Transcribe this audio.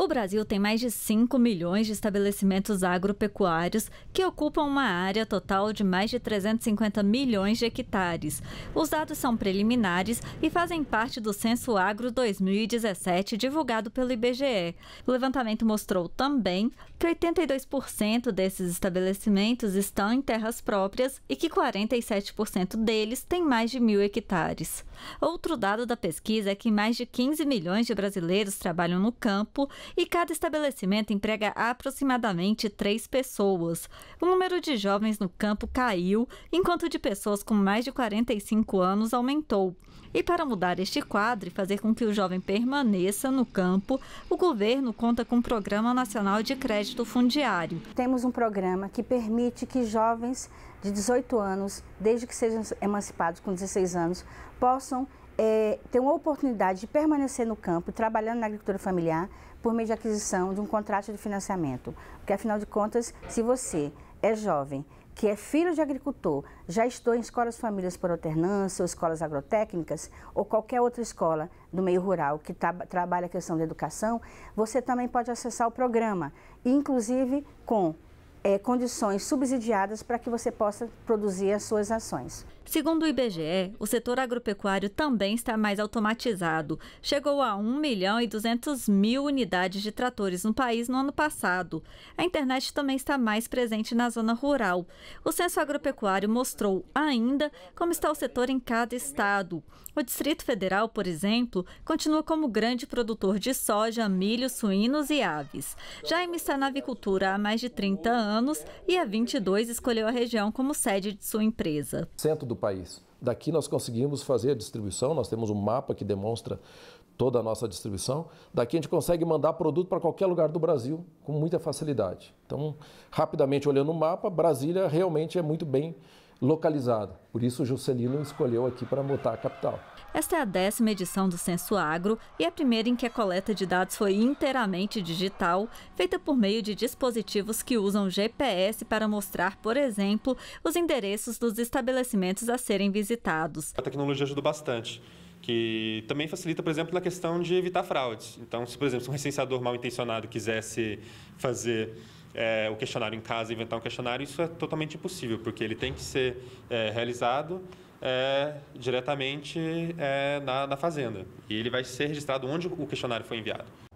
O Brasil tem mais de 5 milhões de estabelecimentos agropecuários que ocupam uma área total de mais de 350 milhões de hectares. Os dados são preliminares e fazem parte do Censo Agro 2017 divulgado pelo IBGE. O levantamento mostrou também que 82% desses estabelecimentos estão em terras próprias e que 47% deles têm mais de mil hectares. Outro dado da pesquisa é que mais de 15 milhões de brasileiros trabalham no campo e cada estabelecimento emprega aproximadamente três pessoas. O número de jovens no campo caiu, enquanto de pessoas com mais de 45 anos aumentou. E para mudar este quadro e fazer com que o jovem permaneça no campo, o governo conta com o Programa Nacional de Crédito Fundiário. Temos um programa que permite que jovens de 18 anos, desde que sejam emancipados com 16 anos, possam é, ter uma oportunidade de permanecer no campo, trabalhando na agricultura familiar, por meio de aquisição de um contrato de financiamento. Porque, afinal de contas, se você é jovem, que é filho de agricultor, já estou em escolas famílias por alternância, ou escolas agrotécnicas, ou qualquer outra escola do meio rural que tra trabalha a questão da educação, você também pode acessar o programa, inclusive com é, condições subsidiadas para que você possa produzir as suas ações. Segundo o IBGE, o setor agropecuário também está mais automatizado. Chegou a 1 milhão e 200 mil unidades de tratores no país no ano passado. A internet também está mais presente na zona rural. O censo agropecuário mostrou ainda como está o setor em cada estado. O Distrito Federal, por exemplo, continua como grande produtor de soja, milho, suínos e aves. Já em está na avicultura há mais de 30 anos anos e a 22 escolheu a região como sede de sua empresa. Centro do país. Daqui nós conseguimos fazer a distribuição, nós temos um mapa que demonstra toda a nossa distribuição. Daqui a gente consegue mandar produto para qualquer lugar do Brasil com muita facilidade. Então, rapidamente olhando o mapa, Brasília realmente é muito bem localizada. Por isso, o Juscelino escolheu aqui para montar a capital. Esta é a décima edição do Censo Agro e a primeira em que a coleta de dados foi inteiramente digital, feita por meio de dispositivos que usam GPS para mostrar, por exemplo, os endereços dos estabelecimentos a serem visitados. A tecnologia ajuda bastante que também facilita, por exemplo, na questão de evitar fraudes. Então, se, por exemplo, se um recenseador mal intencionado quisesse fazer é, o questionário em casa, inventar um questionário, isso é totalmente impossível, porque ele tem que ser é, realizado é, diretamente é, na, na fazenda. E ele vai ser registrado onde o questionário foi enviado.